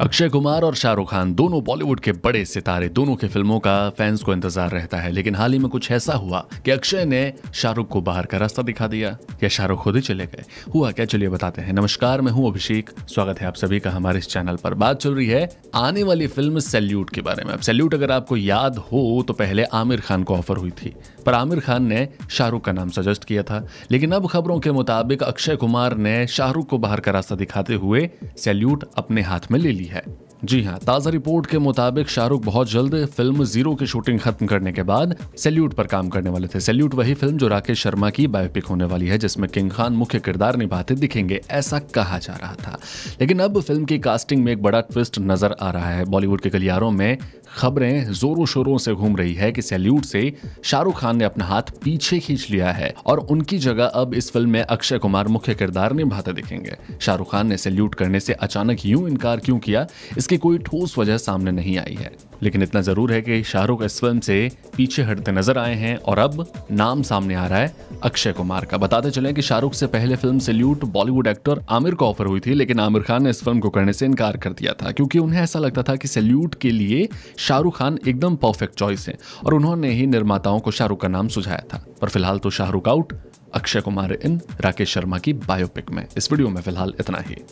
अक्षय कुमार और शाहरुख खान दोनों बॉलीवुड के बड़े सितारे दोनों के फिल्मों का फैंस को इंतजार रहता है लेकिन हाल ही में कुछ ऐसा हुआ कि अक्षय ने शाहरुख को बाहर का रास्ता दिखा दिया या शाहरुख खुद ही चले गए हुआ क्या चलिए बताते हैं नमस्कार मैं हूं अभिषेक स्वागत है आप सभी का हमारे इस चैनल पर बात चल रही है आने वाली फिल्म सैल्यूट के बारे में अब सैल्यूट अगर आपको याद हो तो पहले आमिर खान को ऑफर हुई थी पर आमिर खान ने शाहरुख का नाम सजेस्ट किया था लेकिन अब खबरों के मुताबिक अक्षय कुमार ने शाहरुख को बाहर का रास्ता दिखाते हुए सैल्यूट अपने हाथ में ले ली है जी हाँ ताज़ा रिपोर्ट के मुताबिक शाहरुख बहुत जल्द फिल्म जीरो की शूटिंग खत्म करने के बाद सैल्यूट पर काम करने वाले थे सैल्यूट वही फिल्म जो राकेश शर्मा की बायोपिक होने वाली है जिसमें किंग खान मुख्य किरदार निभाते दिखेंगे ऐसा कहा जा रहा था लेकिन अब फिल्म की कास्टिंग में एक बड़ा ट्विस्ट नजर आ रहा है बॉलीवुड के गलियारों में खबरें जोरों शोरों से घूम रही है कि सैल्यूट से शाहरुख खान ने अपना हाथ पीछे खींच लिया है और उनकी जगह अब इस फिल्म में अक्षय कुमार मुख्य किरदार निभाते दिखेंगे शाहरुख खान ने सैल्यूट करने से अचानक यूं इनकार क्यों किया इसके इसकी कोई ठोस वजह सामने नहीं आई है लेकिन इतना जरूर है कि शाहरुख इस फिल्म से पीछे हटते नजर आए हैं और अब नाम सामने आ रहा है अक्षय कुमार का बताते चले कि शाहरुख से पहले film Salute Bollywood actor Aamir को ऑफर हुई थी लेकिन आमिर खान ने इस फिल्म को करने से इनकार कर दिया था क्योंकि उन्हें ऐसा लगता था कि सल्यूट के लिए शाहरुख खान एकदम परफेक्ट चॉइस है और उन्होंने ही निर्माताओं को शाहरुख का नाम सुझाया था पर फिलहाल तो शाहरुख आउट अक्षय कुमार इन राकेश शर्मा की बायोपिक में इस वीडियो में फिलहाल इतना ही